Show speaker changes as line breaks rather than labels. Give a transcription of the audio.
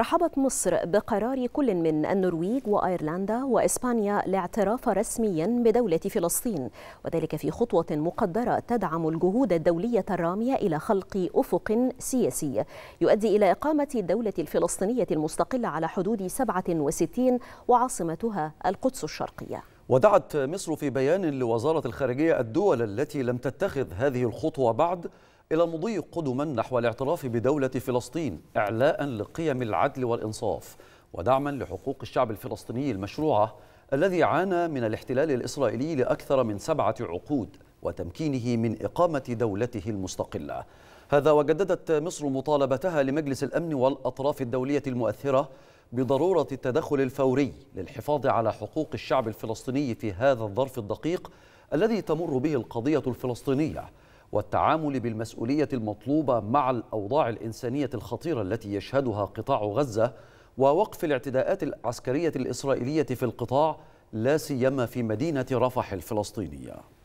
رحبت مصر بقرار كل من النرويج وايرلندا واسبانيا لاعتراف رسميا بدوله فلسطين وذلك في خطوه مقدره تدعم الجهود الدوليه الراميه الى خلق افق سياسي يؤدي الى اقامه الدوله الفلسطينيه المستقله على حدود 67 وعاصمتها القدس الشرقيه
ودعت مصر في بيان لوزاره الخارجيه الدول التي لم تتخذ هذه الخطوه بعد إلى المضي قدما نحو الاعتراف بدولة فلسطين إعلاء لقيم العدل والإنصاف ودعما لحقوق الشعب الفلسطيني المشروعة الذي عانى من الاحتلال الإسرائيلي لأكثر من سبعة عقود وتمكينه من إقامة دولته المستقلة هذا وجددت مصر مطالبتها لمجلس الأمن والأطراف الدولية المؤثرة بضرورة التدخل الفوري للحفاظ على حقوق الشعب الفلسطيني في هذا الظرف الدقيق الذي تمر به القضية الفلسطينية والتعامل بالمسؤولية المطلوبة مع الأوضاع الإنسانية الخطيرة التي يشهدها قطاع غزة ووقف الاعتداءات العسكرية الإسرائيلية في القطاع لا سيما في مدينة رفح الفلسطينية